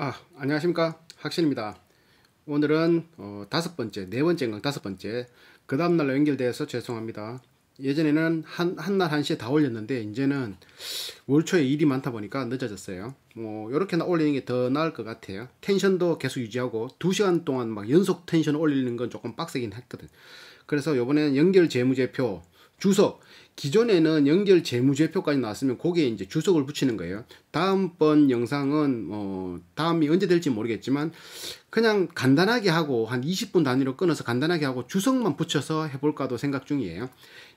아, 안녕하십니까 학신입니다 오늘은 어, 다섯 번째 네 번째인가 다섯 번째 그 다음날로 연결돼서 죄송합니다 예전에는 한, 한 날 한 시에 다 올렸는데 이제는 월초에 일이 많다 보니까 늦어졌어요 뭐 이렇게 올리는 게 더 나을 것 같아요 텐션도 계속 유지하고 두 시간 동안 막 연속 텐션 올리는 건 조금 빡세긴 했거든 그래서 요번에는 연결 재무제표 주석. 기존에는 연결 재무제표까지 나왔으면 거기에 이제 주석을 붙이는 거예요. 다음번 영상은 어 다음이 언제 될지 모르겠지만 그냥 간단하게 하고 한 20분 단위로 끊어서 간단하게 하고 주석만 붙여서 해볼까도 생각 중이에요.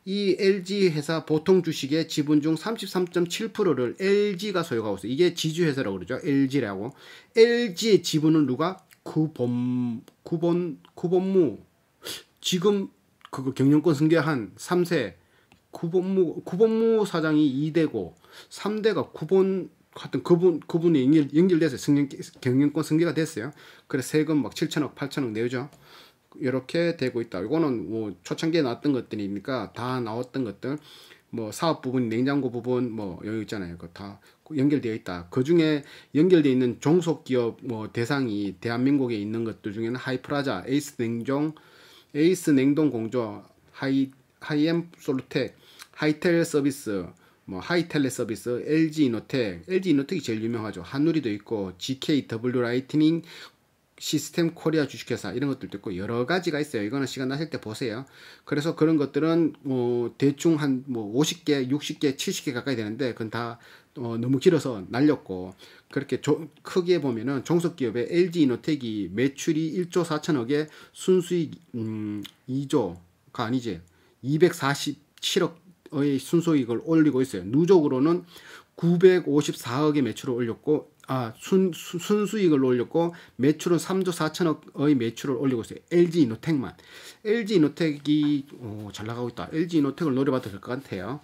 이 LG 회사 보통 주식의 지분 중 33.7%를 LG가 소유하고 있어요. 이게 지주회사라고 그러죠. LG라고. LG의 지분은 누가? 구본 구본 구본무 지금 그거 경영권 승계한 3세 구본무 구본무 사장이 2대고 3대가 구본 하여튼 그분 그분이 연결, 연결돼서 승인 경영권 승계가 됐어요. 그래서 세금 막 7천억 8천억 내죠. 이렇게 되고 있다. 이거는 뭐 초창기에 나왔던 것들이니까 다 나왔던 것들 뭐 사업 부분, 냉장고 부분 뭐 여기 있잖아요. 그거 다 연결되어 있다. 그 중에 연결되어 있는 종속 기업 뭐 대상이 대한민국에 있는 것들 중에는 하이프라자, 에이스 냉정, 에이스 냉동 공조, 하이 하이엠 솔루텍, 하이텔 서비스, 뭐 하이텔레 서비스, LG 이노텍, LG 이노텍이 제일 유명하죠. 한누리도 있고 GKW 라이트닝 시스템 코리아 주식회사 이런 것들도 있고 여러 가지가 있어요. 이거는 시간 나실 때 보세요. 그래서 그런 것들은 어, 뭐 대충 한뭐 50개, 60개, 70개 가까이 되는데 그건 다 어, 너무 길어서 날렸고 그렇게 조, 크게 보면은 종속기업의 LG 이노텍이 매출이 1조 4천억에 순수익 음, 2조가 아니지 247억의 순수익을 올리고 있어요. 누적으로는 954억의 매출을 올렸고 아, 순, 순 수익을 올렸고 매출은 3조 4천억의 매출을 올리고 있어요. LG 이노텍만. LG 이노텍이 오, 잘 나가고 있다. LG 이노텍을 노려봐도 될 것 같아요.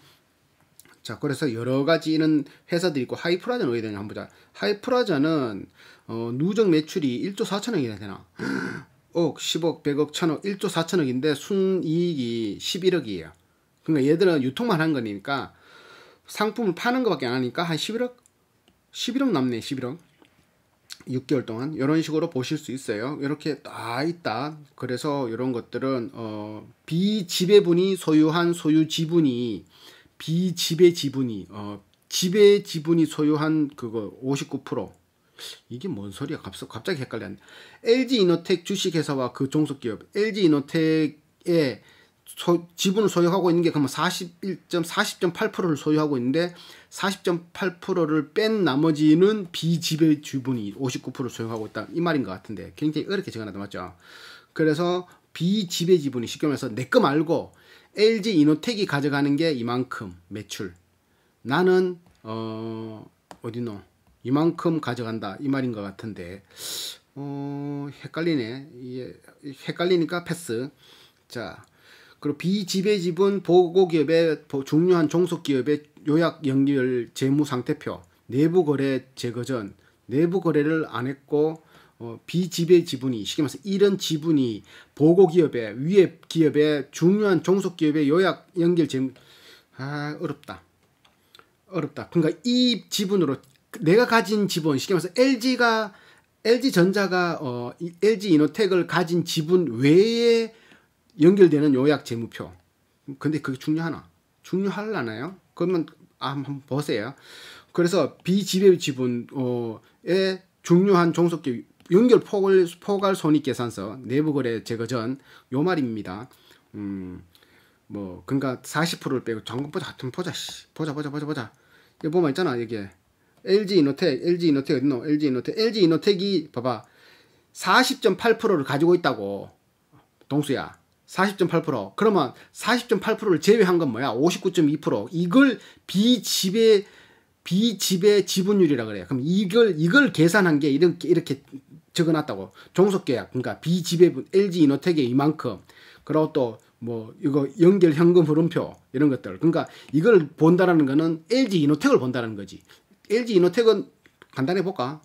자, 그래서 여러 가지 이런 회사들이 있고 하이프라전 어디 되냐 한번 보자. 하이프라전은 어, 누적 매출이 1조 4천억이 되나? 억, 10억, 100억, 1000억, 1조 4천억인데 순이익이 11억이에요. 그러니까 얘들은 유통만 한 거니까 상품을 파는 것밖에 안 하니까 한 11억? 11억 남네, 11억. 6개월 동안 이런 식으로 보실 수 있어요. 이렇게 다 있다. 그래서 이런 것들은 어, 비지배분이 소유한 소유 지분이 비지배 지분이 어, 지배 지분이 소유한 그거 59% 이게 뭔 소리야? 갑자기 헷갈렸네. LG 이노텍 주식회사와 그 종속기업 LG 이노텍의 소, 지분을 소유하고 있는 게 그러면 41점 40.8%를 소유하고 있는데 40.8%를 뺀 나머지는 비지배 지분이 59%를 소유하고 있다 이 말인 것 같은데 굉장히 어렵게 적어놨다 맞죠? 그래서 비지배 지분이 쉽게 말해서 내 거 말고 LG 이노텍이 가져가는 게 이만큼 매출. 나는 어 어디노 이만큼 가져간다 이 말인 것 같은데 어 헷갈리네 이게 헷갈리니까 패스 자 그리고 비지배 지분 보고기업의 중요한 종속기업의 요약 연결 재무상태표 내부 거래 제거 전 내부 거래를 안 했고 어, 비지배 지분이 쉽게 말해서 이런 지분이 보고 기업에 위에 기업에 중요한 종속 기업의 요약 연결 재무 아 어렵다 어렵다 그러니까 이 지분으로 내가 가진 지분 쉽게 말해서 LG가 LG 전자가 어 LG 이노텍을 가진 지분 외에 연결되는 요약 재무표 근데 그게 중요하나 중요하려나요 그러면 아, 한번 보세요 그래서 비지배 지분 어에 중요한 종속기 업 연결 포괄, 포괄 손익 계산서 내부 거래 제거 전 요 말입니다. 음, 뭐 그러니까 40%를 빼고 전금 보자 좀 보자 씨. 보자 보자 보자 보자. 이거 보면 있잖아 이게 LG 이노텍, LG 이노텍 어딨노? LG 이노텍, LG 이노텍이 봐봐 40.8%를 가지고 있다고 동수야. 40.8% 그러면 40.8%를 제외한 건 뭐야? 59.2% 이걸 비지배 비지배 지분율이라 그래요. 그럼 이걸 이걸 계산한 게 이렇게 이렇게 적어놨다고 종속계약 그러니까 비지배분 LG 이노텍의 이만큼 그리고 또 뭐 이거 연결 현금 흐름표 이런 것들 그러니까 이걸 본다라는 거는 LG 이노텍을 본다는 거지 LG 이노텍은 간단히 볼까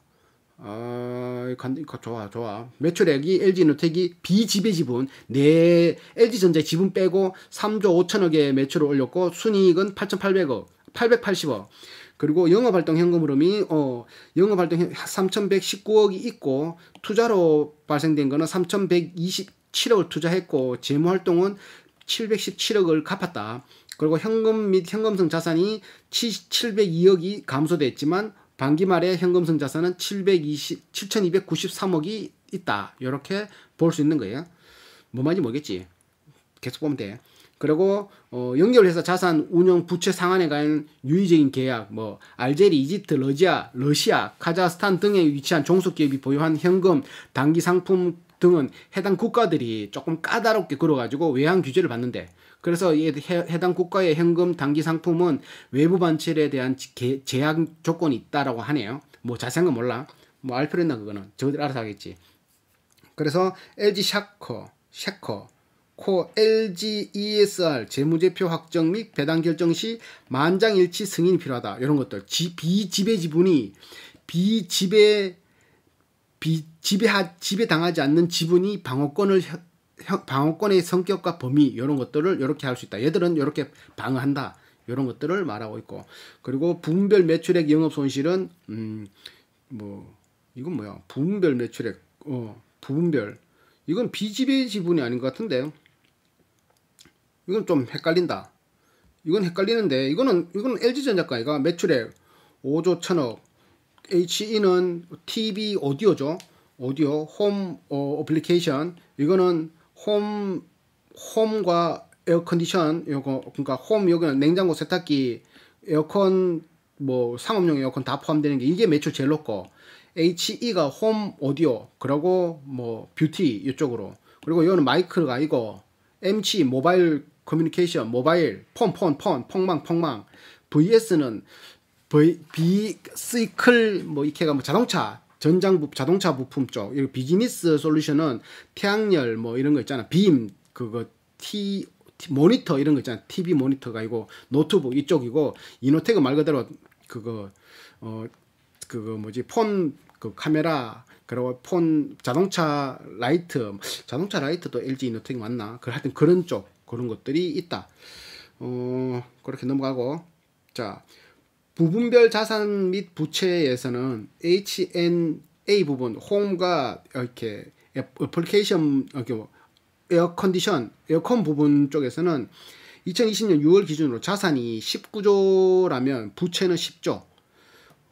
아, 어, 좋아, 좋아. 매출액이 LG 노텍이 비지배 지분, 네, LG전자 지분 빼고 3조 5천억의 매출을 올렸고, 순이익은 8,800억, 880억. 그리고 영업활동 현금 흐름이 어 영업활동 3,119억이 있고 투자로 발생된 거는 3,127억을 투자했고 재무활동은 717억을 갚았다. 그리고 현금 및 현금성 자산이 702억이 감소됐지만 반기 말에 현금성 자산은 720, 7,293억이 있다. 이렇게 볼 수 있는 거예요. 뭐 말인지 모르겠지. 계속 보면 돼. 그리고 어, 연결해서 자산 운용 부채 상한에 관한 유의적인 계약, 뭐 알제리, 이집트, 러시아, 러시아, 카자흐스탄 등에 위치한 종속기업이 보유한 현금, 단기 상품 등은 해당 국가들이 조금 까다롭게 걸어가지고 외환 규제를 받는데 그래서 해당 국가의 현금 단기 상품은 외부 반출에 대한 제약 조건이 있다라고 하네요. 뭐 자세한 건 몰라. 뭐 알필했나 그거는 저들 알아서 하겠지. 그래서 LG 샤커, 샤커, 코 LG ESR 재무제표 확정 및 배당 결정 시 만장일치 승인이 필요하다. 이런 것들 지, 비지배 지분이 비지배 비, 지배 하 지배 당하지 않는 지분이 방어권을 방어권의 성격과 범위 이런 것들을 이렇게 할 수 있다. 얘들은 이렇게 방어한다. 이런 것들을 말하고 있고 그리고 분별 매출액 영업 손실은 음뭐 이건 뭐야? 분별 매출액 어 부분별 이건 비지배 지분이 아닌 것 같은데요. 이건 좀 헷갈린다. 이건 헷갈리는데 이거는 이거는 LG전자가 이가 매출액 5조 천억 HE는 TV 오디오죠. 오디오 홈 어, 어플리케이션 이거는 홈 홈과 에어컨디션 요거 그러니까 홈 여기는 냉장고 세탁기 에어컨 뭐 상업용 에어컨 다 포함되는 게 이게 매출 제일 높고 HE가 홈 오디오 그리고 뭐 뷰티 이쪽으로 그리고 이거는 마이크가 이거 m c 모바일 커뮤니케이션, 모바일, 폰, 폰, 폰, 폭망폭망 VS는 V, B, 시클, 뭐, 이케가 뭐 자동차, 전장, 부, 자동차 부품 쪽. 이리 비즈니스 솔루션은 태양열 뭐 이런 거 있잖아. 빔, 그거, T, 모니터 이런 거 있잖아. TV 모니터가 이고, 노트북 이쪽이고, 이노텍은 말 그대로 그거, 어, 그거 뭐지, 폰, 그 카메라, 그리고 폰, 자동차 라이트, 자동차 라이트도 LG 이노텍 맞나? 그 하여튼 그런 쪽. 그런 것들이 있다. 어, 그렇게 넘어가고 자 부분별 자산 및 부채에서는 HNA 부분 홈과 이렇게 애플리케이션 에어컨디션 에어컨 부분 쪽에서는 2020년 6월 기준으로 자산이 19조라면 부채는 10조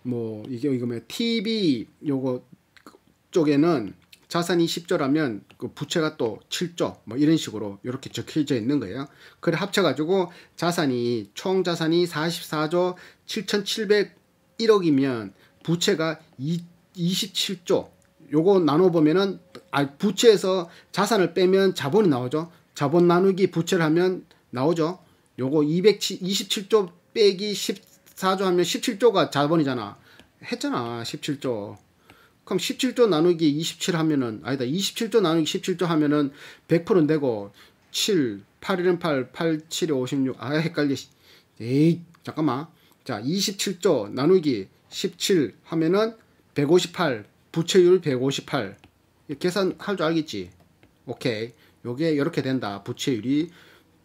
뭐 이게 이거 뭐 TV 요거 쪽에는 자산이 10조라면 그 부채가 또 7조 뭐 이런 식으로 이렇게 적혀져 있는 거예요. 그래 합쳐가지고 자산이 총 자산이 44조 7,701억이면 부채가 2, 27조 요거 나눠보면은 아, 부채에서 자산을 빼면 자본이 나오죠. 자본 나누기 부채를 하면 나오죠. 요거 227조 빼기 14조 하면 17조가 자본이잖아. 했잖아. 17조. 그럼 17조 나누기 27 하면은 아니다. 27조 나누기 17조 하면은 100% 되고 7, 8일은 8, 8, 7이 56. 아, 헷갈려. 에이, 잠깐만. 자, 27조 나누기 17 하면은 158, 부채율 158. 계산할 줄 알겠지? 오케이. 요게 이렇게 된다. 부채율이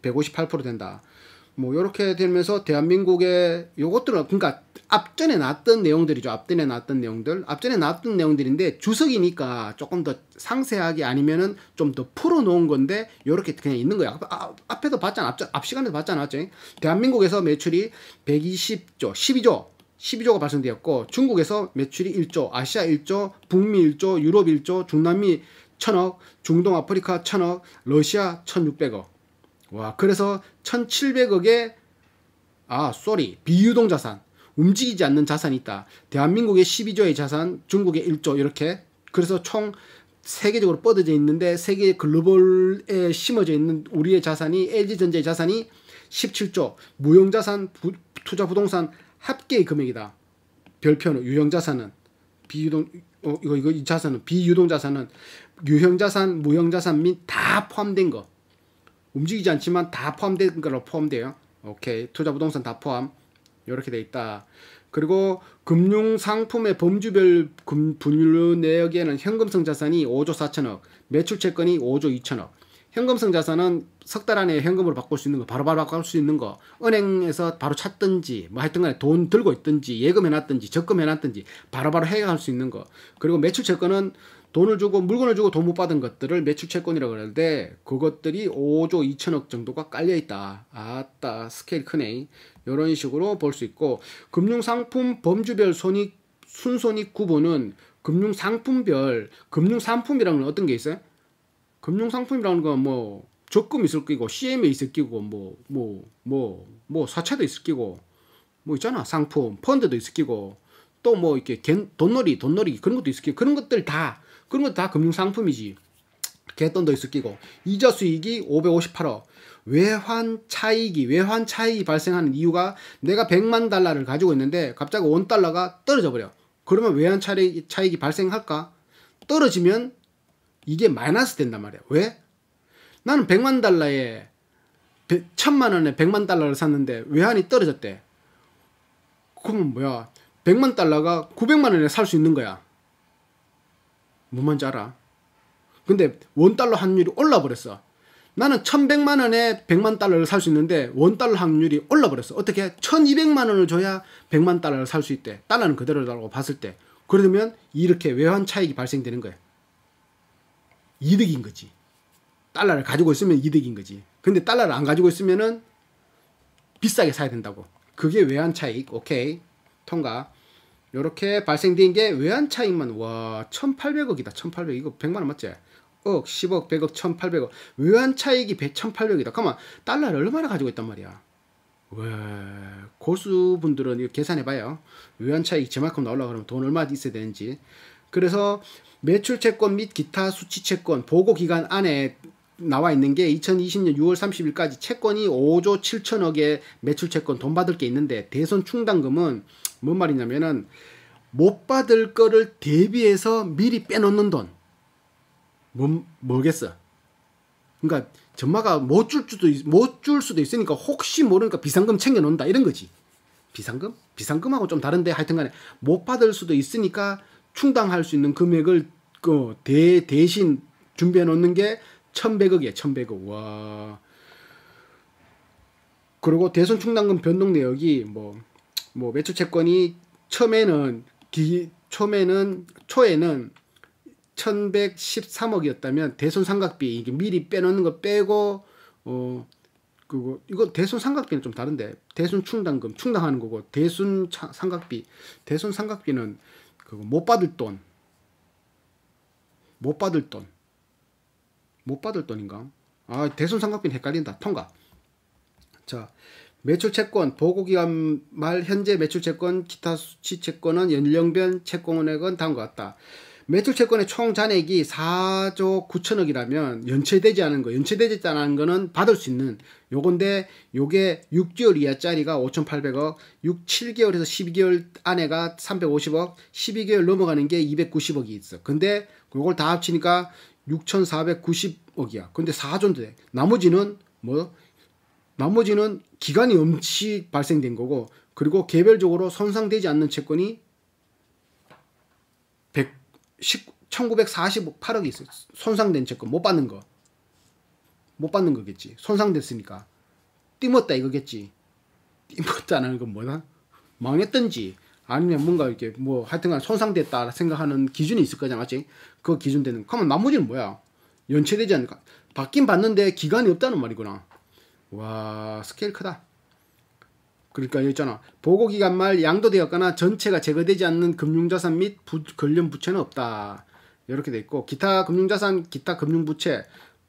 158% 된다. 뭐 이렇게 되면서 대한민국의 요것들은 그러니까 앞전에 났던 내용들이죠. 앞전에 났던 내용들. 앞전에 났던 내용들인데 주석이니까 조금 더 상세하게 아니면은 좀 더 풀어 놓은 건데 요렇게 그냥 있는 거야. 아, 앞에도 봤잖아. 앞, 전앞 시간에도 봤잖아. 대한민국에서 매출이 120조, 12조 12조가 발생되었고 중국에서 매출이 1조, 아시아 1조, 북미 1조, 유럽 1조, 중남미 천억, 중동 아프리카 천억, 러시아 1600억. 와, 그래서 1,700억의 아, 쏘리 비유동 자산, 움직이지 않는 자산이 있다. 대한민국의 12조의 자산, 중국의 1조 이렇게. 그래서 총 세계적으로 뻗어져 있는데 세계 글로벌에 심어져 있는 우리의 자산이 LG전자의 자산이 17조, 무형자산, 투자 부동산 합계의 금액이다. 별표는 유형자산은 비유동 어, 이거 이거 이 자산은 비유동 자산은 유형자산, 무형자산 및 다 포함된 것. 움직이지 않지만 다 포함된 걸로 포함돼요. 오케이. 투자 부동산 다 포함. 이렇게 돼 있다. 그리고 금융 상품의 범주별 금 분류 내역에는 현금성 자산이 5조 4천억, 매출 채권이 5조 2천억. 현금성 자산은 석 달 안에 현금으로 바꿀 수 있는 거, 바로바로 바로 바꿀 수 있는 거, 은행에서 바로 찾든지, 뭐 하여튼 간에 돈 들고 있든지, 예금 해놨든지, 적금 해놨든지, 바로바로 해결할 수 있는 거. 그리고 매출 채권은 돈을 주고 물건을 주고 돈 못 받은 것들을 매출채권이라고 그러는데 그것들이 5조 2천억 정도가 깔려있다. 아따 스케일 크네. 이런 식으로 볼 수 있고 금융상품 범주별 손익 순손익 구분은 금융상품별 금융상품이라는 건 어떤 게 있어요? 금융상품이라는 건 뭐 적금 있을 끼고 CM에 있을 끼고 뭐뭐뭐뭐 뭐, 뭐, 뭐 사채도 있을 끼고 뭐 있잖아 상품 펀드도 있을 끼고 또 뭐 이렇게 돈놀이 돈놀이 그런 것도 있을 끼고 그런 것들 다 그런 건다 금융상품이지. 개돈도 있을 끼고 이자 수익이 558억 외환 차익이 외환 차익이 발생하는 이유가 내가 100만 달러를 가지고 있는데 갑자기 원달러가 떨어져 버려 그러면 외환 차익, 차익이 발생할까? 떨어지면 이게 마이너스 된단 말이야 왜? 나는 100만 달러에 1000만 원에 100만 달러를 샀는데 외환이 떨어졌대 그러 뭐야 100만 달러가 900만 원에 살 수 있는 거야 뭔 말인지 알아? 근데 원달러 환율이 올라버렸어. 나는 1100만 원에 100만 달러를 살 수 있는데 원달러 환율이 올라버렸어. 어떻게? 1200만 원을 줘야 100만 달러를 살 수 있대. 달러는 그대로라고 봤을 때. 그러면 이렇게 외환 차익이 발생되는 거야. 이득인 거지. 달러를 가지고 있으면 이득인 거지. 근데 달러를 안 가지고 있으면은 비싸게 사야 된다고. 그게 외환 차익. 오케이. 통과. 요렇게 발생된 게 외환 차익만 와 1800억이다 1800 이거 100만원 맞지? 억 10억 100억 1800억 외환 차익이 1 8 0 0이다 가만 면 달러를 얼마나 가지고 있단 말이야 왜 고수분들은 이거 계산해봐요 외환 차익 이 저만큼 나올라 그러면 돈 얼마 있어야 되는지 그래서 매출 채권 및 기타 수치 채권 보고 기간 안에 나와 있는 게 2020년 6월 30일까지 채권이 5조 7천억의 매출 채권 돈 받을 게 있는데 대선 충당금은 뭔 말이냐면은 못 받을 거를 대비해서 미리 빼놓는 돈. 뭐, 뭐겠어? 그러니까 전마가 못 줄 수도 못 줄 수도 있으니까 혹시 모르니까 비상금 챙겨 놓는다 이런 거지. 비상금? 비상금하고 좀 다른데 하여튼간에 못 받을 수도 있으니까 충당할 수 있는 금액을 그 대, 대신 준비해 놓는 게 1100억이에요. 1100억. 와. 그리고 대선 충당금 변동 내역이 뭐, 뭐 매출 채권이 처음에는 기, 처음에는 초에는 1113억이었다면 대선 상각비 이게 미리 빼놓는 거 빼고 어 그거 이거 대선 상각비는 좀 다른데 대선 충당금 충당하는 거고 대선 차, 상각비 대선 상각비는 그거 못 받을 돈 못 받을 돈못 받을 돈인가? 아, 대손 상각비는 헷갈린다. 통과. 자, 매출 채권, 보고기간 말 현재 매출 채권, 기타 수치 채권은 연령별 채권액은 다음과 같다. 매출 채권의 총 잔액이 4조 9천억이라면 연체되지 않은 거, 연체되지 않은 거는 받을 수 있는 요건데 요게 6개월 이하짜리가 5,800억, 6, 7개월에서 12개월 안에가 350억, 12개월 넘어가는 게 290억이 있어. 근데 요걸 다 합치니까 6,490억이야. 근데 4조인데 나머지는 뭐 나머지는 기간이 음치 발생된 거고 그리고 개별적으로 손상되지 않는 채권이 100, 1948억이 있어요. 손상된 채권 못 받는 거. 못 받는 거겠지. 손상됐으니까. 띠었다 이거겠지. 띠었다는 건뭐냐 망했던지 아니면 뭔가 이렇게 뭐 하여튼간 손상됐다 생각하는 기준이 있을 거잖아 맞지? 그 기준 되는 그러면 나머지는 뭐야? 연체되지 않을까? 받긴 받는데 기간이 없다는 말이구나 와 스케일 크다 그러니까 있잖아 보고기간 말 양도되었거나 전체가 제거되지 않는 금융자산 및 부, 관련 부채는 없다 이렇게 돼 있고 기타 금융자산 기타 금융부채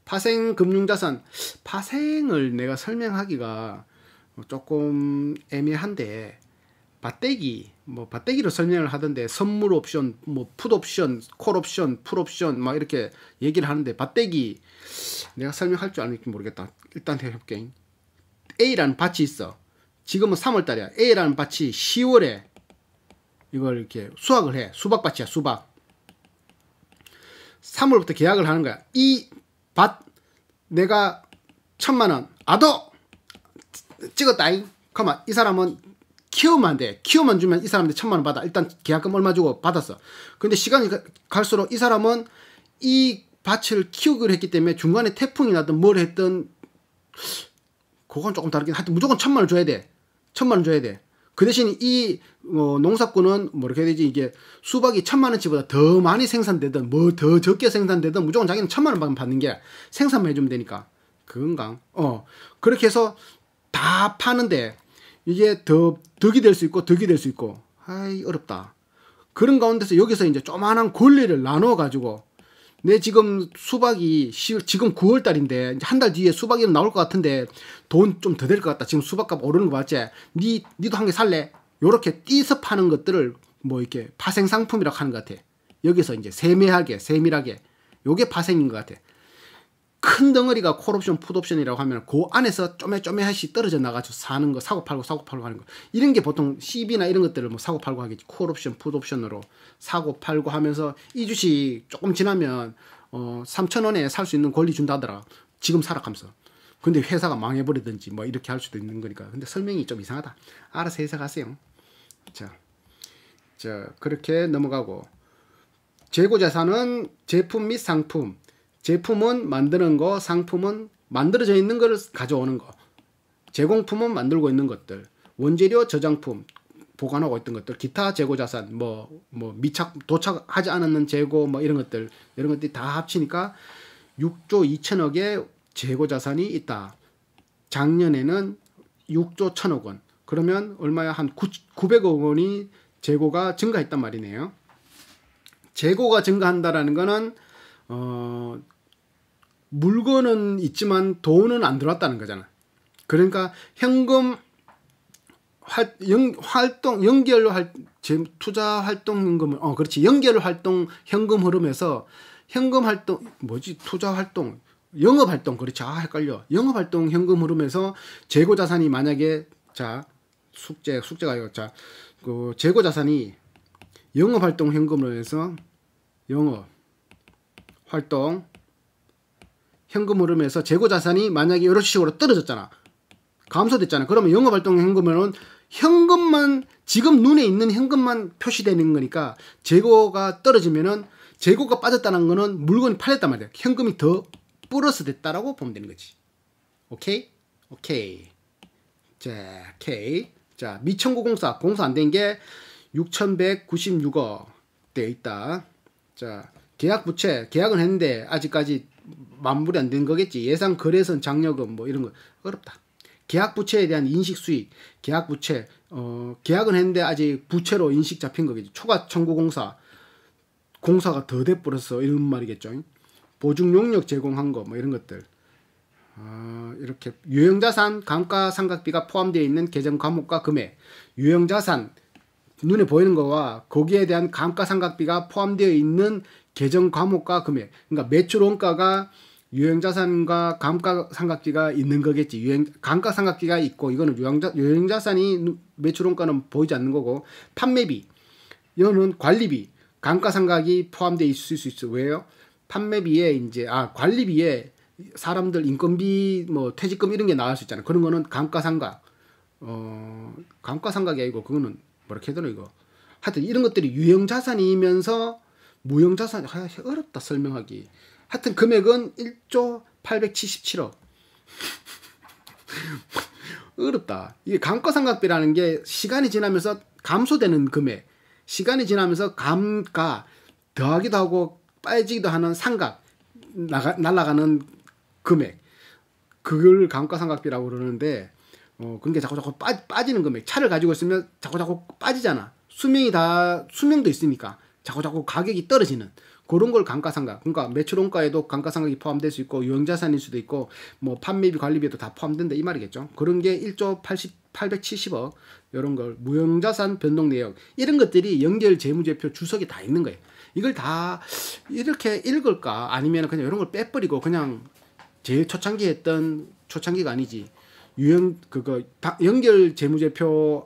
파생 금융자산 파생을 내가 설명하기가 조금 애매한데 맞대기 뭐 바떼기로 설명을 하던데 선물 옵션, 뭐풋 옵션, 콜 옵션, 풀 옵션 막 이렇게 얘기를 하는데 바떼기 내가 설명할 줄 아는지 모르겠다. 일단 대볼게 A라는 밭이 있어. 지금은 3월달이야. A라는 밭이 10월에 이걸 이렇게 수확을 해. 수박밭이야, 수박. 3월부터 계약을 하는 거야. 이 밭 내가 천만 원 아도 찍었다잉. 그만이 사람은 키우면 안 돼. 키우면 주면 이 사람한테 천만 원 받아. 일단 계약금 얼마 주고 받았어. 근데 시간이 갈수록 이 사람은 이 밭을 키우기로 했기 때문에 중간에 태풍이 나든 뭘 했든 그건 조금 다르긴 하여튼 무조건 천만 원 줘야 돼. 천만 원 줘야 돼. 그 대신 이 어, 농사꾼은 뭐 이렇게 되지 이게 수박이 천만 원치보다 더 많이 생산되든 뭐 더 적게 생산되든 무조건 자기는 천만 원 받는 게 생산만 해주면 되니까 그건가? 어 그렇게 해서 다 파는데 이게 더 덕이 될 수 있고 덕이 될 수 있고 아이 어렵다. 그런 가운데서 여기서 이제 조만한 권리를 나눠 가지고 내 지금 수박이 지금 9월 달인데 한 달 뒤에 수박이 나올 것 같은데 돈 좀 더 될 것 같다. 지금 수박값 오르는 거봤지니 니도 한 개 살래? 요렇게 띠서 파는 것들을 뭐 이렇게 파생 상품이라고 하는 것 같아. 여기서 이제 세밀하게 세밀하게 요게 파생인 것 같아. 큰 덩어리가 콜옵션, 풋옵션이라고 하면 그 안에서 쪼매쪼매하씩 떨어져 나가서 사는 거 사고 팔고 사고 팔고 하는 거 이런 게 보통 CB나 이런 것들을 뭐 사고 팔고 하겠지 콜옵션, 풋옵션으로 사고 팔고 하면서 이 주식 조금 지나면 어 3천 원에 살 수 있는 권리 준다더라 지금 사락하면서 근데 회사가 망해버리든지 뭐 이렇게 할 수도 있는 거니까 근데 설명이 좀 이상하다 알아서 해석하세요 자, 자 그렇게 넘어가고 재고자산은 제품 및 상품 제품은 만드는 거, 상품은 만들어져 있는 것을 가져오는 거, 제공품은 만들고 있는 것들, 원재료 저장품 보관하고 있던 것들, 기타 재고 자산, 뭐, 뭐, 미착, 도착하지 않았는 재고, 뭐, 이런 것들, 이런 것들이 다 합치니까 6조 2천억의 재고 자산이 있다. 작년에는 6조 1천억 원. 그러면 얼마야? 한 900억 원이 재고가 증가했단 말이네요. 재고가 증가한다라는 거는, 어, 물건은 있지만 돈은 안 들어왔다는 거잖아. 그러니까 현금 활, 연, 활동 연결 활 투자 활동 현금을 어 그렇지 연결 활동 현금 흐름에서 현금 활동 뭐지 투자 활동 영업 활동 그렇지 아 헷갈려 영업 활동 현금 흐름에서 재고 자산이 만약에 자 숙제 숙제가 이거 자그 재고 자산이 영업 활동 현금으로 해서 영업 활동 현금 흐름에서 재고 자산이 만약에 이런 식으로 떨어졌잖아. 감소됐잖아. 그러면 영업 활동 현금은 현금만 지금 눈에 있는 현금만 표시되는 거니까 재고가 떨어지면은 재고가 빠졌다는 거는 물건이 팔렸단 말이야. 현금이 더플어서 됐다라고 보면 되는 거지. 오케이? 오케이. 자, 오케이. 자, 미천고 공사. 공사 안 된 게 6,196억 돼 있다. 자, 계약 부채. 계약은 했는데 아직까지 만물이 안 된 거겠지. 예상 거래선 장려금 뭐 이런 거 어렵다. 계약 부채에 대한 인식 수익, 계약 부채, 어, 계약은 했는데 아직 부채로 인식 잡힌 거겠지. 초과 청구 공사, 공사가 더 돼버렸어 이런 말이겠죠. 보증 용역 제공한 거 뭐 이런 것들. 어, 이렇게 유형자산 감가상각비가 포함되어 있는 계정 과목과 금액, 유형자산 눈에 보이는 거와 거기에 대한 감가상각비가 포함되어 있는 계정 과목과 금액. 그러니까 매출 원가가 유형자산과 감가상각지가 있는 거겠지. 유행, 감가상각지가 있고 이거는 유형자, 유형자산이 매출원가는 보이지 않는 거고 판매비, 이거는 관리비, 감가상각이 포함되어 있을 수 있어. 왜요? 판매비에 이제 아 관리비에 사람들 인건비 뭐 퇴직금 이런 게 나올 수 있잖아. 그런 거는 감가상각. 어 감가상각이 아니고 그거는 뭐라 해야 되나 이거. 하여튼 이런 것들이 유형자산이면서 무형자산 아, 어렵다 설명하기. 하여튼 금액은 1조 877억. 어렵다. 이게 감가상각비라는 게 시간이 지나면서 감소되는 금액, 시간이 지나면서 감가 더하기도 하고 빠지기도 하는 상각 나가, 날아가는 금액 그걸 감가상각비라고 그러는데 어그게 그러니까 자꾸 자꾸 빠, 빠지는 금액 차를 가지고 있으면 자꾸 자꾸 빠지잖아 수명이 다 수명도 있으니까 자꾸 자꾸 가격이 떨어지는 그런 걸 감가상각. 그러니까 매출 원가에도 감가상각이 포함될 수 있고 유형자산일 수도 있고 뭐 판매비 관리비도 다 포함된다 이 말이겠죠. 그런 게 1조 80 870억 이런 걸 무형자산 변동 내역 이런 것들이 연결 재무제표 주석이 다 있는 거예요. 이걸 다 이렇게 읽을까 아니면 그냥 이런 걸 빼버리고 그냥 제일 초창기 했던 초창기가 아니지 유형 그거 연결 재무제표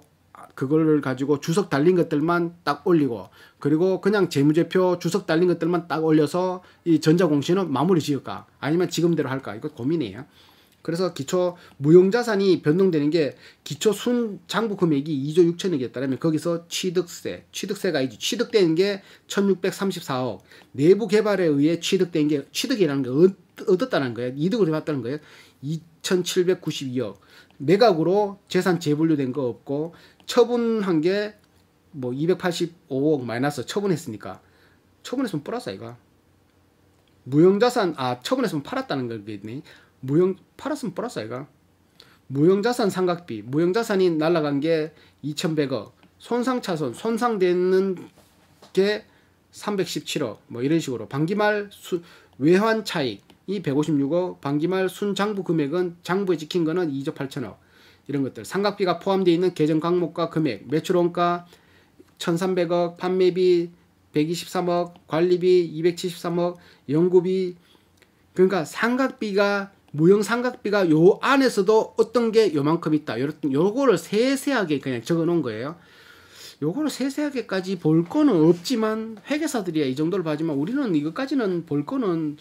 그걸 가지고 주석 달린 것들만 딱 올리고 그리고 그냥 재무제표 주석 달린 것들만 딱 올려서 이 전자공시는 마무리 지을까 아니면 지금대로 할까 이거 고민이에요. 그래서 기초 무용자산이 변동되는 게 기초 순 장부 금액이 2조 6천억에 따르면 거기서 취득세, 취득세가 이제 취득된 게 1,634억, 내부 개발에 의해 취득된 게 취득이라는 게 얻었다는 거예요. 이득을 해봤다는 거예요. 2,792억. 매각으로 재산 재분류된 거 없고 처분한 게뭐 285억 마이너스 처분했으니까 처분했으면 뿌러스이거 무형자산 아 처분했으면 팔았다는 거겠네 무형 팔았으면 뿌러스이거 무형자산 상각비 무형자산이 날라간 게 2100억 손상차손 손상되는 게 317억 뭐 이런 식으로 반기말 수, 외환 차익 이 156억 반기말 순장부 금액은 장부에 찍힌 거는 2조 8천억 이런 것들 상각비가 포함되어 있는 계정 항목과 금액 매출원가 1,300억, 판매비 123억, 관리비 273억, 연구비 그러니까 삼각비가 무형 삼각비가 요 안에서도 어떤 게 요만큼 있다. 요, 요거를 세세하게 그냥 적어 놓은 거예요. 요거를 세세하게까지 볼 거는 없지만 회계사들이야 이 정도를 봐지만 우리는 이것까지는 볼 거는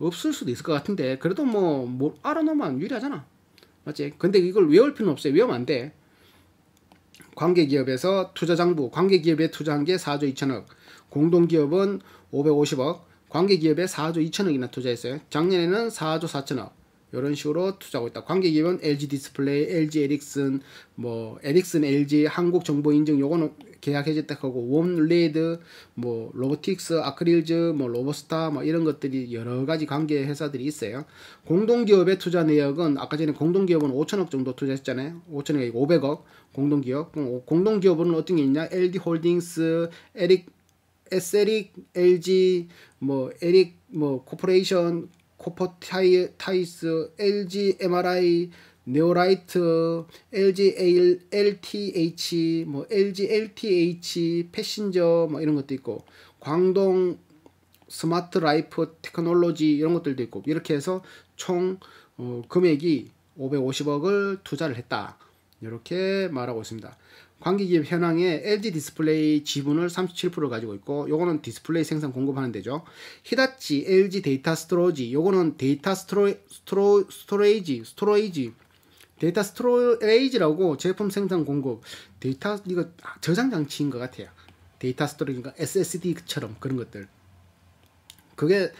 없을 수도 있을 것 같은데 그래도 뭐, 뭐 알아놓으면 유리하잖아. 맞지? 근데 이걸 외울 필요는 없어요. 외우면 안 돼. 관계기업에서 투자장부 관계기업에 투자한 게 4조 2천억 공동기업은 550억 관계기업에 4조 2천억이나 투자했어요. 작년에는 4조 4천억 이런 식으로 투자하고 있다. 관계 기업은 LG 디스플레이, LG 에릭슨, 뭐 에릭슨, LG 한국 정보 인증 요거는 계약 해제딱하고 웜레드, 뭐 로보틱스, 아크릴즈, 뭐 로보스타, 뭐 이런 것들이 여러 가지 관계 회사들이 있어요. 공동기업의 투자 내역은 아까 전에 공동기업은 5천억 정도 투자했잖아요. 5천억이 500억 공동기업. 공동기업은 어떤 게 있냐? LD 홀딩스, 에릭 에세릭, LG, 뭐 에릭, 뭐 코퍼레이션, 코퍼타이스, LG MRI, 네오라이트, LG LTH, 뭐 LG LTH, 패신저 뭐 이런 것도 있고 광동 스마트 라이프 테크놀로지 이런 것들도 있고 이렇게 해서 총 어, 금액이 550억을 투자를 했다. 이렇게 말하고 있습니다. 관계기업 현황에 LG 디스플레이 지분을 37% 가지고 있고 요거는 디스플레이 생산 공급하는 데죠. 히다치, LG 데이터 스토로지 요거는 데이터 스토로, 스토로, 스토레이지, 스토레이지 데이터 스토레이지라고 제품 생산 공급 데이터 이거 저장 장치인 것 같아요. 데이터 스토리지가 SSD처럼 그런 것들. 그게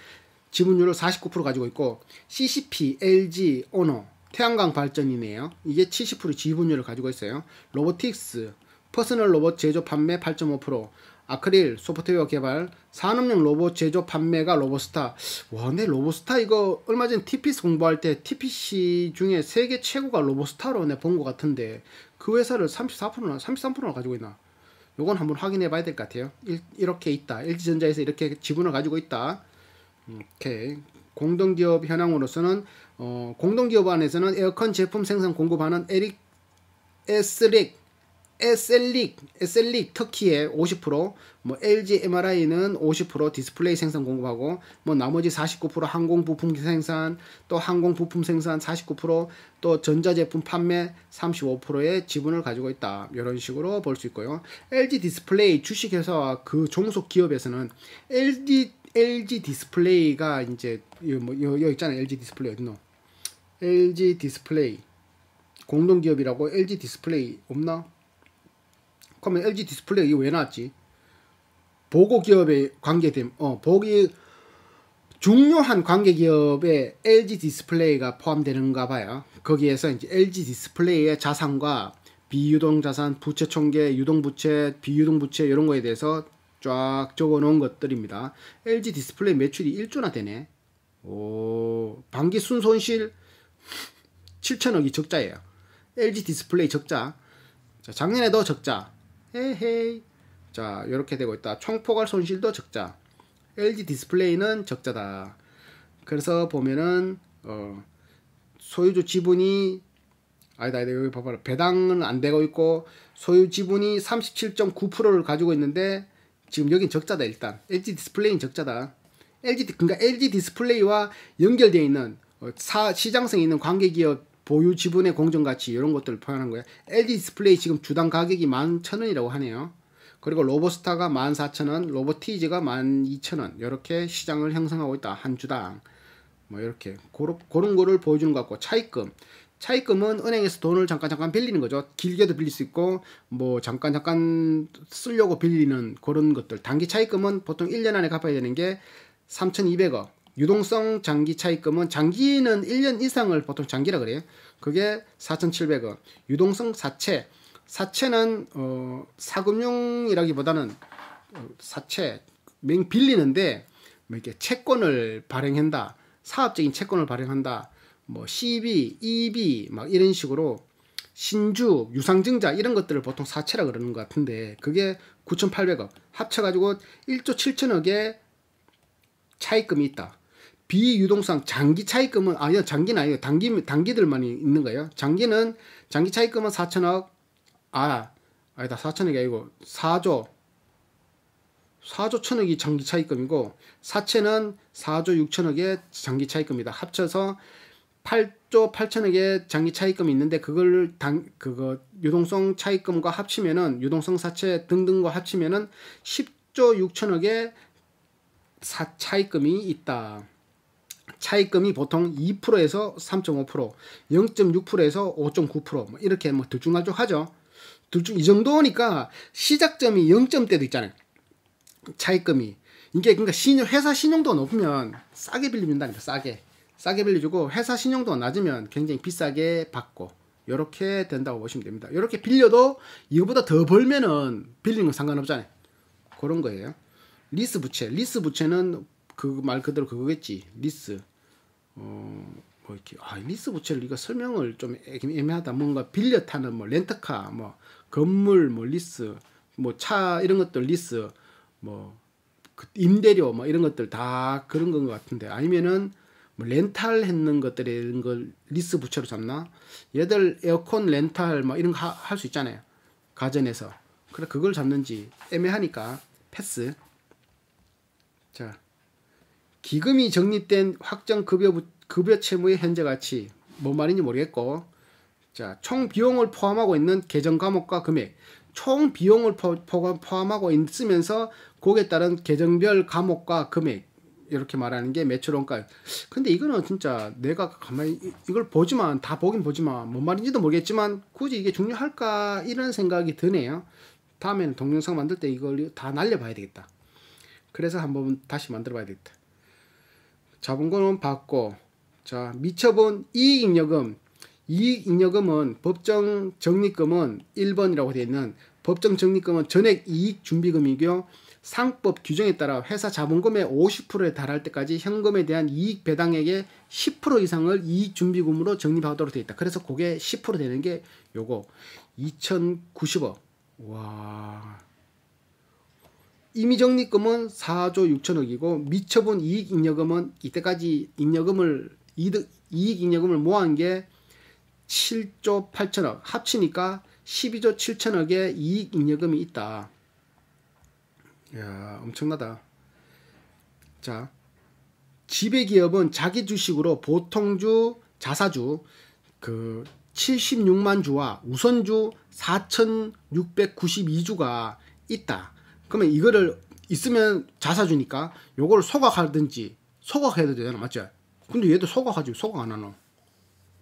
지분율을 49% 가지고 있고 CCP, LG, 오너 태양광 발전이네요. 이게 70% 지분율을 가지고 있어요. 로보틱스, 퍼스널 로봇 제조 판매 8.5%, 아크릴 소프트웨어 개발, 산업용 로봇 제조 판매가 로보스타. 와, 근데 로보스타 이거 얼마 전 TPC 공부할 때 TPC 중에 세계 최고가 로보스타로 내본것 같은데 그 회사를 34%나 33%나 가지고 있나? 요건 한번 확인해 봐야 될 것 같아요. 일, 이렇게 있다. LG전자에서 이렇게 지분을 가지고 있다. 오케이. 공동기업 현황으로서는 어, 공동기업 안에서는 에어컨 제품 생산 공급하는 에릭 에스릭 에셀릭, 에셀릭 터키의 50%, 뭐 LG MRI는 50% 디스플레이 생산 공급하고, 뭐 나머지 49% 항공 부품 생산, 또 항공 부품 생산 49%, 또 전자제품 판매 35%의 지분을 가지고 있다. 이런 식으로 볼 수 있고요. LG 디스플레이 주식회사와 그 종속 기업에서는 LG LG 디스플레이가 이제 뭐 여기 있잖아요. LG 디스플레이 어디 노? LG 디스플레이 공동기업이라고 LG 디스플레이 없나? 그러면 LG 디스플레이 이거 왜 나왔지? 보고 기업에 관계된 어, 보기 중요한 관계 기업에 LG 디스플레이가 포함되는가 봐요. 거기에서 이제 LG 디스플레이의 자산과 비유동 자산, 부채 총계, 유동 부채, 비유동 부채 이런 거에 대해서 쫙 적어 놓은 것들입니다. LG 디스플레이 매출이 1조나 되네. 오, 반기 순손실 7천억이 적자예요. LG 디스플레이 적자. 자, 작년에도 적자. 헤헤이. 자, 이렇게 되고 있다. 총포괄 손실도 적자. LG 디스플레이는 적자다. 그래서 보면은 어, 소유주 지분이 아니다, 아니다 여기 봐봐 배당은 안 되고 있고 소유 지분이 37.9%를 가지고 있는데 지금 여긴 적자다 일단 LG 디스플레이는 적자다 LG 그러니까 LG 디스플레이와 연결되어 있는 어, 사, 시장성 있는 관계 기업 보유 지분의 공정 가치 이런 것들을 표현한 거야 LG 디스플레이 지금 주당 가격이 11,000원이라고 하네요. 그리고 로보스타가 14,000원, 로보티즈가 12,000원 이렇게 시장을 형성하고 있다. 한 주당. 뭐 이렇게 고런 거를 보여주는 것 같고 차익금 차입금은 은행에서 돈을 잠깐 잠깐 빌리는 거죠. 길게도 빌릴 수 있고 뭐 잠깐 잠깐 쓰려고 빌리는 그런 것들. 단기 차입금은 보통 1년 안에 갚아야 되는 게 3,200억. 유동성 장기 차입금은 장기는 1년 이상을 보통 장기라 그래요. 그게 4,700억. 유동성 사채. 사채는 어 사금융이라기보다는 어, 사채 맹 빌리는데 뭐 이렇게 채권을 발행한다. 사업적인 채권을 발행한다. 뭐 CB, EB 막 이런 식으로 신주, 유상증자 이런 것들을 보통 사채라 그러는 것 같은데 그게 9,800억 합쳐가지고 1조 7천억의 차익금이 있다. 비유동성 장기 차익금은 아니요 장기는 아니에요 단기 단기들만 있는 거예요. 장기는 장기 차익금은 4천억 아 아니다 4천억이 아니고 4조 4조 천억이 장기 차익금이고 사채는 4조 6천억의 장기 차익금이다. 합쳐서 8조 8천억의 장기 차입금이 있는데 그걸 당 그거 유동성 차입금과 합치면은 유동성 사채 등등과 합치면은 10조 6천억의 사차입금이 있다. 차입금이 보통 2%에서 3.5%, 0.6%에서 5.9%뭐 이렇게 뭐 들쭉날쭉하죠. 둘 중 이 정도니까 시작점이 0점대도 있잖아요. 차입금이 이게 그러니까 신 회사 신용도 높으면 싸게 빌리면다니까 싸게. 싸게 빌려주고 회사 신용도 낮으면 굉장히 비싸게 받고 이렇게 된다고 보시면 됩니다. 이렇게 빌려도 이거보다 더 벌면은 빌리는 건 상관없잖아요. 그런 거예요. 리스 부채. 리스 부채는 그 말 그대로 그거겠지. 리스. 어, 뭐 이렇게. 아, 리스 부채를 이거 설명을 좀 애매하다. 뭔가 빌려 타는 뭐 렌터카, 뭐 건물, 뭐 리스, 뭐 차 이런 것들 리스, 뭐 그 임대료 뭐 이런 것들 다 그런 건것 같은데 아니면은 뭐 렌탈 했는 것들에 이런 걸 리스 부채로 잡나? 얘들 에어컨 렌탈 뭐 이런 거 할 수 있잖아요. 가전에서. 그래 그걸 잡는지 애매하니까 패스. 자. 기금이 적립된 확정 급여 급여 채무의 현재 가치. 뭔 말인지 모르겠고. 자, 총 비용을 포함하고 있는 계정 과목과 금액. 총 비용을 포, 포함하고 있으면서 거기에 따른 계정별 과목과 금액. 이렇게 말하는 게 매출원가. 근데 이거는 진짜 내가 가만히 이걸 보지만 다 보긴 보지만 뭔 말인지도 모르겠지만 굳이 이게 중요할까 이런 생각이 드네요. 다음에는 동영상 만들 때 이걸 다 날려봐야 되겠다. 그래서 한번 다시 만들어봐야 되겠다. 자본금은 받고 자 미처분 이익잉여금 이익잉여금은 법정 적립금은 1번이라고 되어 있는 법정 적립금은 전액 이익 준비금이고요. 상법 규정에 따라 회사 자본금의 50%에 달할 때까지 현금에 대한 이익 배당액의 10% 이상을 이익 준비금으로 적립하도록 되어 있다. 그래서 그게 10% 되는 게 요거 2,090억. 와. 이미 적립금은 4조 6천억이고 미처분 이익 잉여금은 이때까지 잉여금을 이득 이익 잉여금을 모아한 게 7조 8천억 합치니까 12조 7천억의 이익 잉여금이 있다. 야 엄청나다. 자, 지배기업은 자기 주식으로 보통주, 자사주 그 76만 주와 우선주 4,692주가 있다. 그러면 이거를 있으면 자사주니까 요걸 소각하든지 소각해도 되잖아, 맞죠 근데 얘도 소각하지, 소각 안 하노.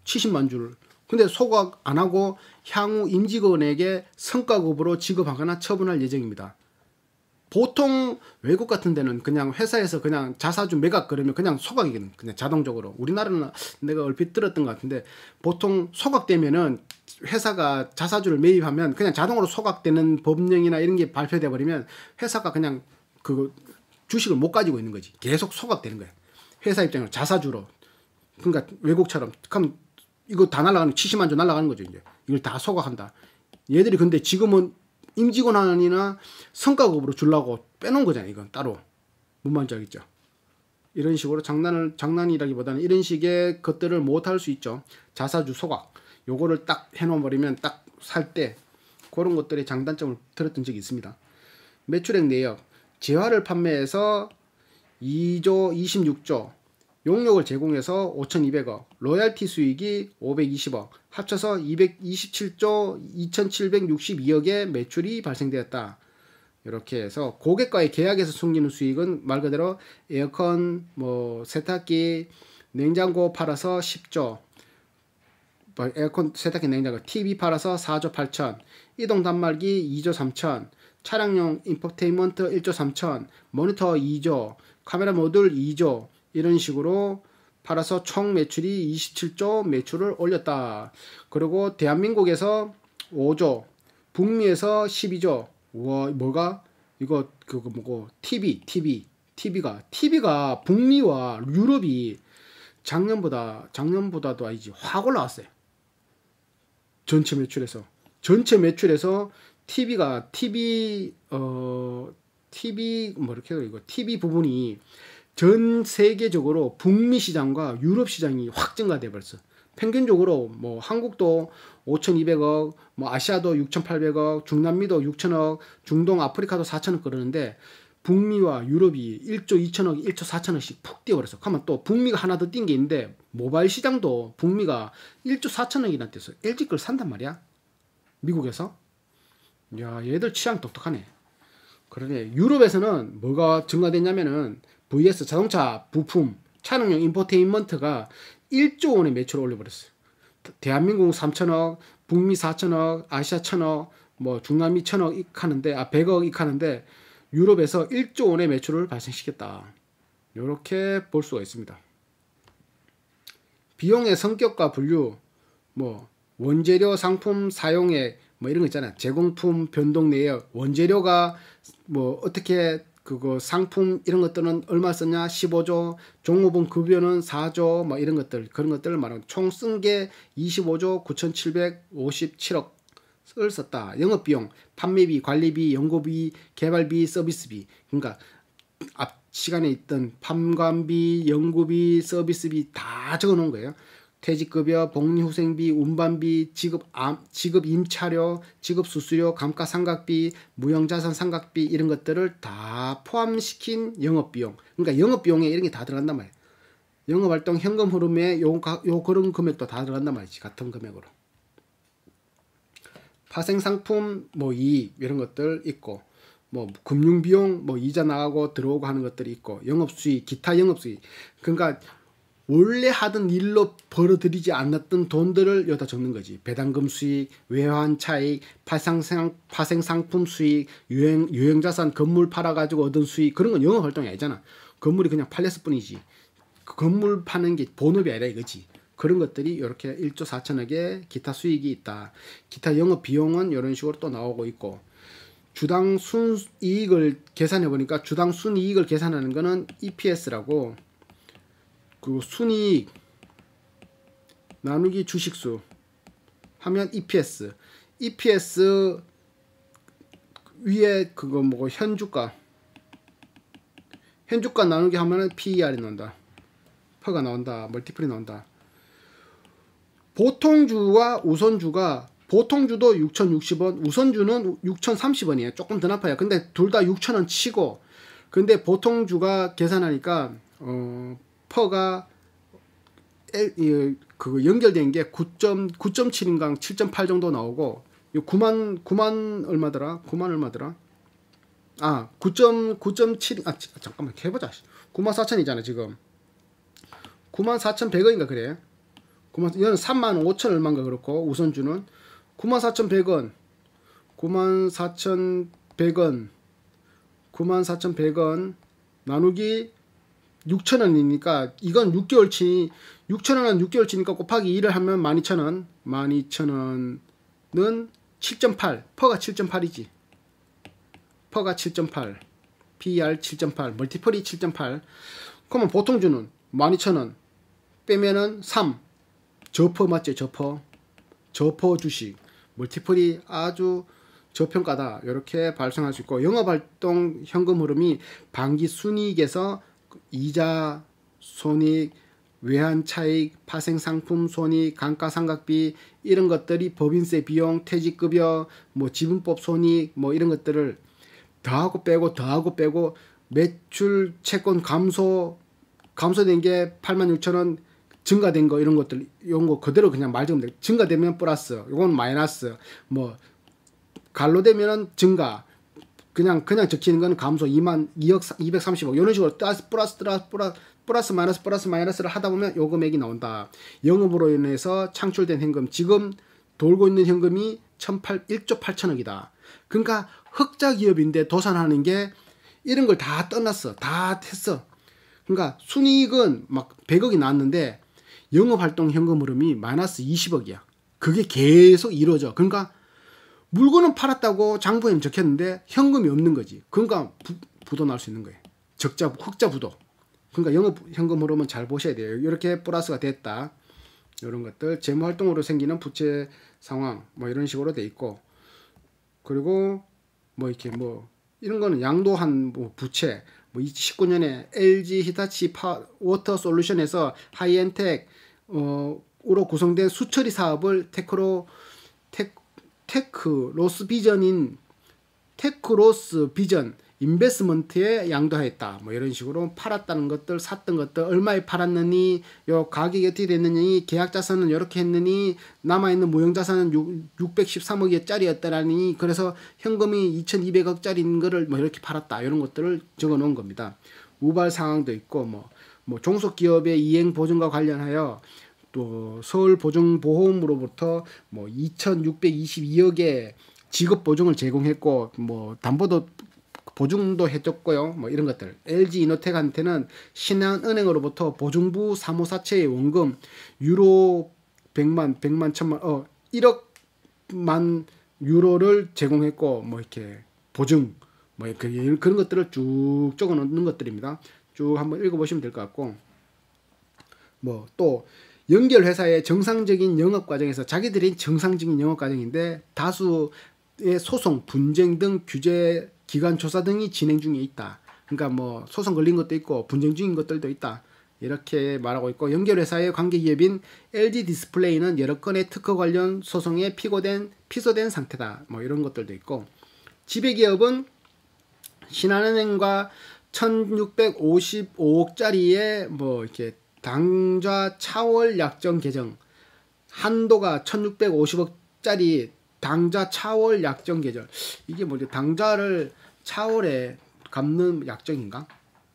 70만 주를. 근데 소각 안 하고 향후 임직원에게 성과급으로 지급하거나 처분할 예정입니다. 보통 외국 같은 데는 그냥 회사에서 그냥 자사주 매각 그러면 그냥 소각이거든. 그냥 자동적으로. 우리나라는 내가 얼핏 들었던 것 같은데 보통 소각되면은 회사가 자사주를 매입하면 그냥 자동으로 소각되는 법령이나 이런 게 발표돼 버리면 회사가 그냥 그 주식을 못 가지고 있는 거지. 계속 소각되는 거야. 회사 입장에서 자사주로. 그러니까 외국처럼 그럼 이거 다날라가는 70만 주날라가는 거죠, 이제. 이걸 다 소각한다. 얘들이 근데 지금은 임직원 하나이나 성과급으로 주려고 빼놓은 거잖아요. 이건 따로. 뭔 말인지 알겠죠? 이런 식으로 장난을 장난이라기보다는 이런 식의 것들을 못할 수 있죠. 자사주 소각 요거를 딱 해놓아 버리면 딱 살 때 그런 것들의 장단점을 들었던 적이 있습니다. 매출액 내역 재화를 판매해서 2조 26조 용역을 제공해서 5,200억, 로얄티 수익이 520억, 합쳐서 227조 2,762억의 매출이 발생되었다. 이렇게 해서 고객과의 계약에서 숨기는 수익은 말 그대로 에어컨, 뭐 세탁기, 냉장고 팔아서 10조, 뭐, 에어컨, 세탁기, 냉장고, TV 팔아서 4조 8천, 이동 단말기 2조 3천, 차량용 인포테인먼트 1조 3천, 모니터 2조, 카메라 모듈 2조, 이런 식으로 팔아서 총 매출이 27조 매출을 올렸다. 그리고 대한민국에서 5조, 북미에서 12조. 와 뭐가? 이거 그거 뭐고? TV, TV, TV가 TV가 북미와 유럽이 작년보다 작년보다도 아니지 확 올라왔어요. 전체 매출에서 전체 매출에서 TV가 TV 어 TV 뭐 이렇게 해서 이거 TV 부분이 전 세계적으로 북미 시장과 유럽 시장이 확 증가돼 버렸어. 평균적으로 뭐 한국도 5,200억, 뭐 아시아도 6,800억, 중남미도 6,000억, 중동 아프리카도 4,000억 그러는데 북미와 유럽이 1조 2천억, 1조 4천억씩 푹뛰어버렸어그러면또 북미가 하나 더 뛴 게 있는데 모바일 시장도 북미가 1조 4천억이나 뛰어서 었 LG 걸 산단 말이야. 미국에서. 야, 얘들 취향 독특하네. 그러네. 유럽에서는 뭐가 증가됐냐면은 vs 자동차 부품 차량용 인포테인먼트가 1조 원의 매출을 올려버렸어요. 대한민국 3천억, 북미 4천억, 아시아 천억, 뭐 중남미 천억 익하는데 아 100억 익하는데 유럽에서 1조 원의 매출을 발생시켰다. 이렇게 볼 수가 있습니다. 비용의 성격과 분류, 뭐 원재료 상품 사용액 뭐 이런 거 있잖아요. 제공품 변동 내역 원재료가 뭐 어떻게 그거 상품 이런 것들은 얼마 썼냐 15조 종업원 급여는 4조 뭐 이런 것들 그런 것들을 말하는 총쓴 게 25조 9,757억 을 썼다. 영업비용, 판매비, 관리비, 연구비, 개발비, 서비스비. 그러니까 앞 시간에 있던 판관비, 연구비, 서비스비 다 적어놓은 거예요. 퇴직급여, 복리후생비, 운반비, 지급, 암, 지급 임차료, 지급 수수료, 감가상각비, 무형자산 상각비 이런 것들을 다 포함시킨 영업비용. 그러니까 영업비용에 이런 게 다 들어간단 말이야. 영업활동 현금 흐름에 요, 요 그런 금액도 다 들어간단 말이지. 같은 금액으로. 파생상품 뭐 이익 이런 것들 있고 뭐 금융비용 뭐 이자 나가고 들어오고 하는 것들이 있고 영업수익 기타 영업수익 그러니까 원래 하던 일로 벌어들이지 않았던 돈들을 여기다 적는 거지. 배당금 수익, 외환 차익, 파생상, 파생상품 수익, 유행, 유행자산 건물 팔아가지고 얻은 수익, 그런 건 영업 활동이 아니잖아. 건물이 그냥 팔렸을 뿐이지. 그 건물 파는 게 본업이 아니라 이거지. 그런 것들이 이렇게 1조 4천억의 기타 수익이 있다. 기타 영업 비용은 이런 식으로 또 나오고 있고. 주당 순이익을 계산해 보니까 주당 순이익을 계산하는 거는 EPS라고 그리고 순이익 나누기 주식수 하면 EPS EPS 위에 그거 뭐고 현주가 현주가 나누기 하면은 PER이 나온다 퍼가 나온다 멀티플이 나온다 보통주와 우선주가 보통주도 6,060원 우선주는 6,030원이에요 조금 더 나빠요 근데 둘 다 6,000원 치고 근데 보통주가 계산하니까 어 퍼가 그 연결된 게9 9 7인가7.8 정도 나오고 9만 9만 얼마더라? 9만 얼마더라? 아, 9.9.7 아, 아, 잠깐만 해 보자. 9 4 0 0 0이잖아 지금. 9 4,100원인가 그래. 9만 이건 3만 5천 얼마인가 그렇고 우선주는 9 4,100원. 9 4,100원. 9 4,100원 나누기 6천 원이니까 이건 6개월치 6천 원은 6개월치니까 곱하기 2를 하면 12,000원 12,000원은 7.8 퍼가 7.8이지 퍼가 7.8 PR 7.8 멀티플이 7.8 그러면 보통 주는 12,000원 빼면은 3 저퍼 맞지 저퍼 저퍼 주식 멀티플이 아주 저평가다 이렇게 발생할 수 있고 영업활동 현금 흐름이 반기 순이익에서 이자, 손익, 외환 차익, 파생 상품 손익, 감가상각비 이런 것들이 법인세 비용, 퇴직급여, 뭐 지분법 손익 뭐 이런 것들을 더하고 빼고 더하고 빼고 매출 채권 감소 감소된 게 8만 6천 원 증가된 거 이런 것들 이런 거 그대로 그냥 말좀 증가되면 플러스 요건 마이너스 뭐 갈로 되면은 증가 그냥 그냥 적히는 건 감소 2만 2억 230억 이런 식으로 플러스 플러스 플러스 플러스 마이너스 플러스 마이너스를 하다 보면 요 금액이 나온다. 영업으로 인해서 창출된 현금 지금 돌고 있는 현금이 1,8 1조 8천억이다. 그러니까 흑자 기업인데 도산하는 게 이런 걸 다 떠났어. 다 했어. 그러니까 순이익은 막 100억이 나왔는데 영업활동 현금 흐름이 마이너스 20억이야. 그게 계속 이루어져. 그러니까 물건은 팔았다고 장부에는 적혔는데 현금이 없는 거지. 그러니까 부, 도날 수 있는 거예요. 적자, 흑자 부도. 그러니까 영업 현금 흐름은 잘 보셔야 돼요. 이렇게 플러스가 됐다. 이런 것들 재무 활동으로 생기는 부채 상황 뭐 이런 식으로 돼 있고 그리고 뭐 이렇게 뭐 이런 거는 양도한 뭐 부채 뭐2 0 19년에 LG 히타치 파, 워터 솔루션에서 하이엔텍 어, 으로 구성된 수처리 사업을 테크로 테, 크 테크로스 비전인 테크로스 비전 인베스먼트에 양도하였다. 뭐 이런 식으로 팔았다는 것들, 샀던 것들, 얼마에 팔았느니, 요 가격이 어떻게 됐느니, 계약 자산은 이렇게 했느니, 남아있는 무형 자산은 6, 613억짜리였다라니, 그래서 현금이 2200억짜리인 거를 뭐 이렇게 팔았다. 이런 것들을 적어 놓은 겁니다. 우발 상황도 있고, 뭐, 뭐 종속 기업의 이행 보증과 관련하여 또 서울 보증 보험으로부터 뭐 2,622억의 직업 보증을 제공했고 뭐 담보도 보증도 해줬고요. 뭐 이런 것들. LG 이노텍한테는 신한은행으로부터 보증부 사무사채의 원금 유로 100만, 100만, 1000만, 어 1억만 유로를 제공했고 뭐 이렇게 보증 뭐 이렇게 그런 것들을 쭉 적어 놓는 것들입니다. 쭉 한번 읽어 보시면 될 것 같고 뭐또 연결 회사의 정상적인 영업 과정에서 자기들이 정상적인 영업 과정인데 다수의 소송, 분쟁 등 규제 기관 조사 등이 진행 중에 있다. 그러니까 뭐 소송 걸린 것도 있고 분쟁 중인 것들도 있다. 이렇게 말하고 있고 연결회사의 관계기업인 LG 디스플레이는 여러 건의 특허 관련 소송에 피고된 피소된 상태다. 뭐 이런 것들도 있고 지배기업은 신한은행과 1,655억짜리의 뭐 이렇게 당좌 차월 약정 개정 한도가 1650억짜리 당좌 차월 약정 개정 이게 뭐지 당좌를 차월에 갚는 약정인가?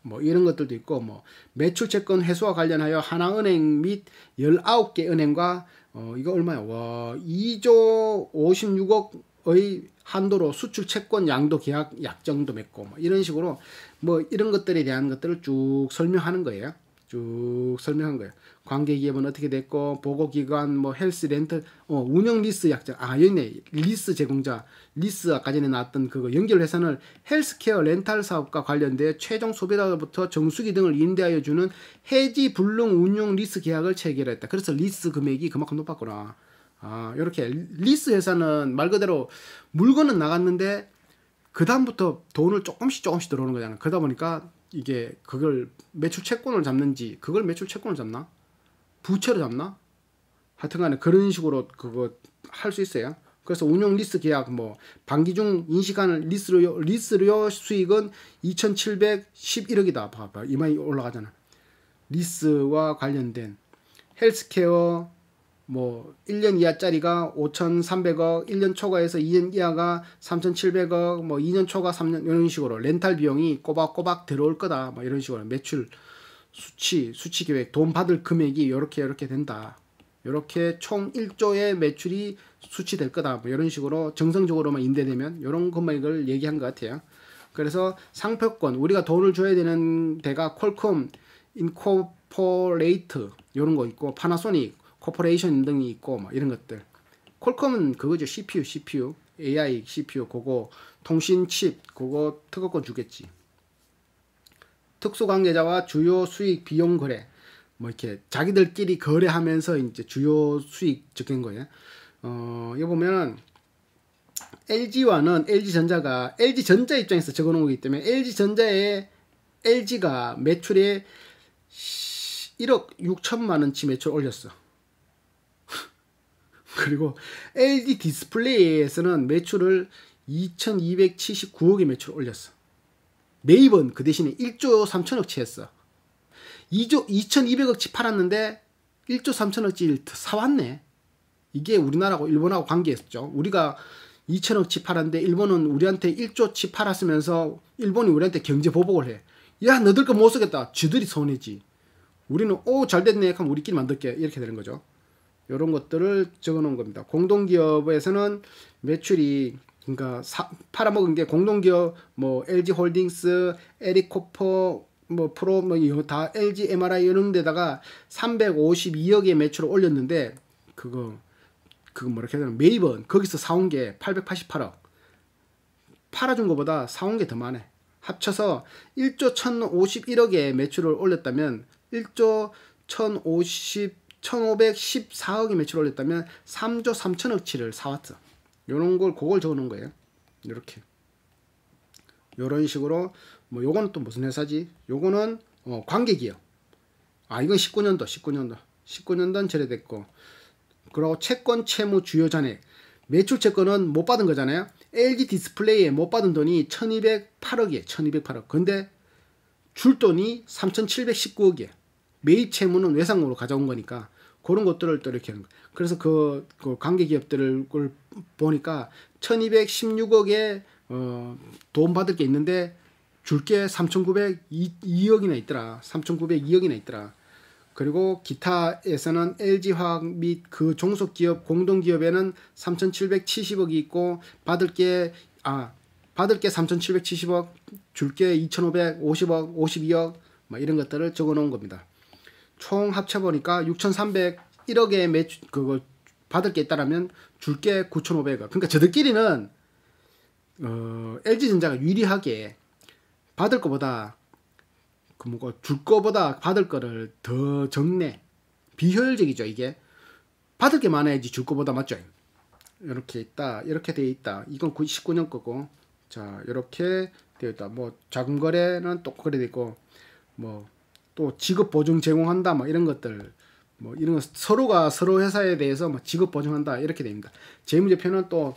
뭐 이런 것들도 있고 뭐 매출 채권 해소와 관련하여 하나은행 및 19개 은행과 어 이거 얼마야? 와 2조 56억의 한도로 수출 채권 양도 계약 약정도 맺고 뭐 이런 식으로 뭐 이런 것들에 대한 것들을 쭉 설명하는 거예요. 쭉 설명한 거예요. 관계기업은 어떻게 됐고 보고기관 뭐 헬스 렌털 어, 운영 리스 약정 아 여기네 리스 제공자 리스 아까 전에 나왔던 그거 연결 회사는 헬스케어 렌탈 사업과 관련돼 최종 소비자로부터 정수기 등을 임대하여 주는 해지 불능 운영 리스 계약을 체결했다. 그래서 리스 금액이 그만큼 높았구나. 아 이렇게 리스 회사는 말 그대로 물건은 나갔는데 그 다음부터 돈을 조금씩 조금씩 들어오는 거잖아. 그러다 보니까 이게 그걸 매출 채권을 잡는지 그걸 매출 채권을 잡나 부채로 잡나 하여튼간에 그런 식으로 그거 할 수 있어요. 그래서 운용 리스 계약 뭐 반기 중 인식하는 리스료 리스료 수익은 2,711억이다. 봐봐 이만이 올라가잖아. 리스와 관련된 헬스케어 뭐 1년 이하짜리가 5,300억, 1년 초과해서 2년 이하가 3,700억, 뭐 2년 초과 3년 이런 식으로 렌탈 비용이 꼬박꼬박 들어올 거다. 뭐 이런 식으로 매출 수치, 수치 계획, 돈 받을 금액이 이렇게 이렇게 된다. 이렇게 총 1조의 매출이 수치될 거다. 뭐 이런 식으로 정상적으로만 임대되면 이런 금액을 얘기한 것 같아요. 그래서 상표권 우리가 돈을 줘야 되는 데가 퀄컴, 인코퍼레이트 이런 거 있고 파나소닉 코퍼레이션 등이 있고 뭐 이런 것들. 콜컴은 그거죠. CPU, CPU, AI CPU 그거 통신 칩 그거 특허권 주겠지. 특수 관계자와 주요 수익 비용 거래 뭐 이렇게 자기들끼리 거래하면서 이제 주요 수익 적힌 거예요. 어, 이 보면은 LG와는 LG전자가 LG전자 입장에서 적어놓은 거기 때문에 LG전자의 LG가 매출에 1억 6천만 원치 매출 올렸어. 그리고 LG 디스플레이에서는 매출을 2279억의 매출을 올렸어. 매입은 그 대신에 1조 3천억치 했어. 2조 2200억치 팔았는데 1조 3천억치 사왔네. 이게 우리나라하고 일본하고 관계였죠. 우리가 2천억치 팔았는데 일본은 우리한테 1조치 팔았으면서 일본이 우리한테 경제 보복을 해. 야 너들 거 못 쓰겠다. 쥐들이 손해지. 우리는 오잘 됐네 그럼 우리끼리 만들게 이렇게 되는 거죠. 이런 것들을 적어놓은 겁니다. 공동기업에서는 매출이 그러니까 사, 팔아먹은 게 공동기업 뭐 LG 홀딩스, 에리코퍼 뭐 프로 뭐 다 LG MRI 이런 데다가 352억의 매출을 올렸는데 그거 그거 뭐라 해야 되나 메이번 거기서 사온 게 888억 팔아준 것보다 사온 게 더 많아 합쳐서 1조 1051억의 매출을 올렸다면 1조 1050 1514억이 매출 올렸다면 3조 3천억치를 사왔죠 요런 걸 그걸 적어놓은 거예요. 이렇게. 요런 식으로 뭐 요거는 또 무슨 회사지? 요거는 어, 관계기업. 아 이건 19년도 19년도 19년도는 제례됐고 그리고 채권 채무 주요 잔액 매출 채권은 못 받은 거잖아요. LG 디스플레이에 못 받은 돈이 1208억이에요. 1208억. 근데 줄 돈이 3719억이에요. 매입 채무는 외상으로 가져온 거니까 그런 것들을 또 이렇게 하는 거예요. 그래서 그, 그 관계 기업들을 보니까 1216억에 어, 돈 받을 게 있는데 줄게 3,902억이나 있더라. 3,902억이나 있더라. 그리고 기타에서는 LG화학 및 그 종속기업 공동기업에는 3,770억이 있고 받을 게아 받을 게 3,770억, 줄게 2,550억, 52억 뭐 이런 것들을 적어 놓은 겁니다. 총 합쳐보니까 6,301억의 매출, 그거 받을 게 있다라면 줄게 9,500억. 그러니까 저들끼리는, 어, LG전자가 유리하게 받을 거보다, 그 뭐고, 줄 거보다 받을 거를 더 적네. 비효율적이죠, 이게. 받을 게 많아야지 줄 거보다 맞죠? 이렇게 있다. 이렇게 돼 있다. 이건 19년 거고. 자, 이렇게 되어 있다. 뭐, 자금 거래는 똑 거래되고, 뭐, 또 직업 보증 제공한다 뭐 이런 것들 뭐 이런 서로가 서로 회사에 대해서 뭐 직업 보증한다 이렇게 됩니다. 재무제표는 또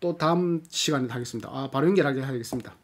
또 다음 시간에 하겠습니다. 아 바로 연결하게 하겠습니다.